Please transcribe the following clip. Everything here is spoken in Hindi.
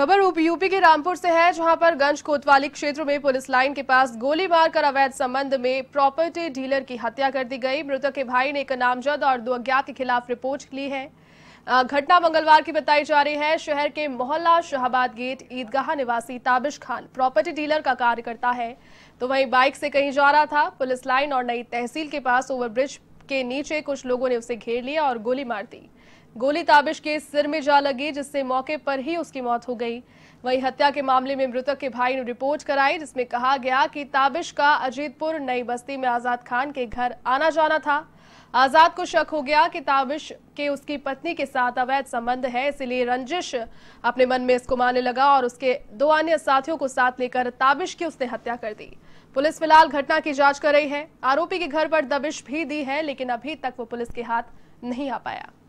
खबर यूपी के रामपुर से है जहां पर गंज कोतवाली क्षेत्र में पुलिस लाइन के पास गोली मारकर अवैध संबंध में प्रॉपर्टी डीलर की हत्या कर दी गई मृतक के भाई ने एक नामजद और दो अज्ञात के खिलाफ रिपोर्ट ली है घटना मंगलवार की बताई जा रही है शहर के मोहल्ला शाहबाद गेट ईदगाह निवासी ताबिश खान प्रॉपर्टी डीलर का कार्य करता है तो वही बाइक से कहीं जा रहा था पुलिस लाइन और नई तहसील के पास ओवरब्रिज के नीचे कुछ लोगों ने उसे घेर लिया और गोली मार दी गोली ताबिश के सिर में जा लगी जिससे मौके पर ही उसकी मौत हो गई वहीं हत्या के मामले में मृतक के भाई ने रिपोर्ट कराई जिसमें कहा गया कि ताबिश का अजीतपुर नई बस्ती में आजाद खान के घर आना जाना था आजाद को शक हो गया कि ताबिश के उसकी पत्नी के साथ अवैध संबंध है इसलिए रंजिश अपने मन में इसको मारने लगा और उसके दो अन्य साथियों को साथ लेकर ताबिश की उसने हत्या कर दी पुलिस फिलहाल घटना की जांच कर रही है आरोपी के घर पर दबिश भी दी है लेकिन अभी तक वो पुलिस के हाथ नहीं आ पाया